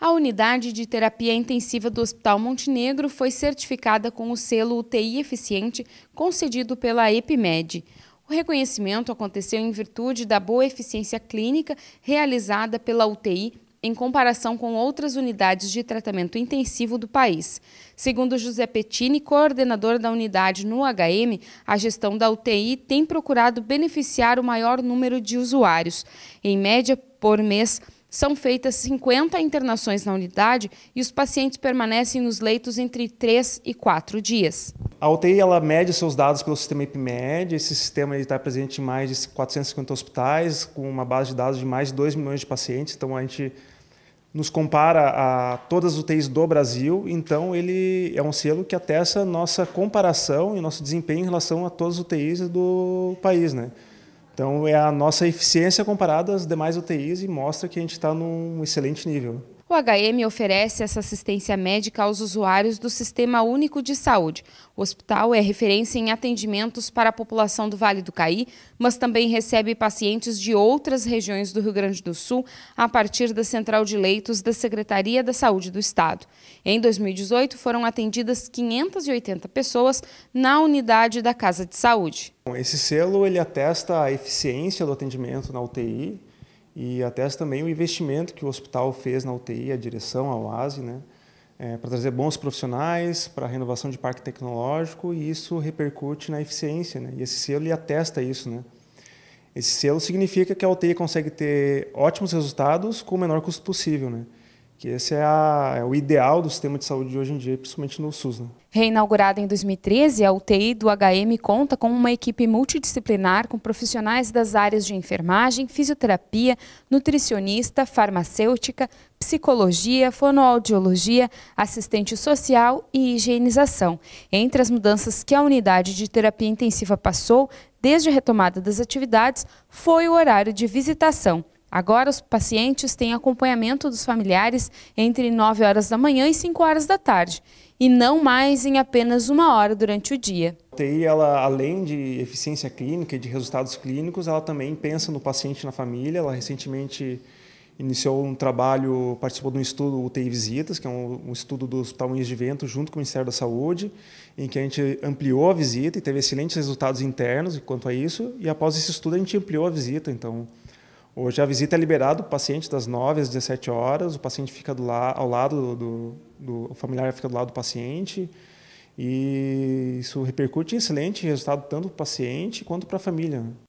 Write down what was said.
A unidade de terapia intensiva do Hospital Montenegro foi certificada com o selo UTI Eficiente concedido pela Epimed. O reconhecimento aconteceu em virtude da boa eficiência clínica realizada pela UTI em comparação com outras unidades de tratamento intensivo do país. Segundo José Pettini, coordenador da unidade no HM, a gestão da UTI tem procurado beneficiar o maior número de usuários. Em média, por mês, são feitas 50 internações na unidade e os pacientes permanecem nos leitos entre 3 e 4 dias. A UTI ela mede seus dados pelo sistema IPMED. Esse sistema está presente em mais de 450 hospitais, com uma base de dados de mais de 2 milhões de pacientes. Então a gente nos compara a todas as UTIs do Brasil, então ele é um selo que atesta nossa comparação e nosso desempenho em relação a todas as UTIs do país. Né? Então, é a nossa eficiência comparada às demais UTIs e mostra que a gente está num excelente nível. O HM oferece essa assistência médica aos usuários do Sistema Único de Saúde. O hospital é referência em atendimentos para a população do Vale do Caí, mas também recebe pacientes de outras regiões do Rio Grande do Sul a partir da central de leitos da Secretaria da Saúde do Estado. Em 2018, foram atendidas 580 pessoas na unidade da Casa de Saúde. Esse selo ele atesta a eficiência do atendimento na UTI e atesta também o investimento que o hospital fez na UTI, a direção, a OASI, né? É, para trazer bons profissionais, para a renovação de parque tecnológico, e isso repercute na eficiência. Né? E esse selo ele atesta isso. Né? Esse selo significa que a UTI consegue ter ótimos resultados com o menor custo possível. Né? que esse é, a, é, o ideal do sistema de saúde de hoje em dia, principalmente no SUS. Né? Reinaugurada em 2013, a UTI do HM conta com uma equipe multidisciplinar com profissionais das áreas de enfermagem, fisioterapia, nutricionista, farmacêutica, psicologia, fonoaudiologia, assistente social e higienização. Entre as mudanças que a unidade de terapia intensiva passou desde a retomada das atividades foi o horário de visitação. Agora, os pacientes têm acompanhamento dos familiares entre 9 horas da manhã e 5 horas da tarde, e não mais em apenas uma hora durante o dia. A TI, ela, além de eficiência clínica e de resultados clínicos, ela também pensa no paciente na família. Ela recentemente iniciou um trabalho, participou de um estudo UTI Visitas, que é um, um estudo do Hospital Unhas de Vento, junto com o Ministério da Saúde, em que a gente ampliou a visita e teve excelentes resultados internos quanto a isso. E após esse estudo, a gente ampliou a visita. Então, Hoje a visita é liberada, o paciente das 9 às 17 horas, o paciente fica do la ao lado do, do, O familiar fica do lado do paciente. E isso repercute em excelente resultado tanto para o paciente quanto para a família.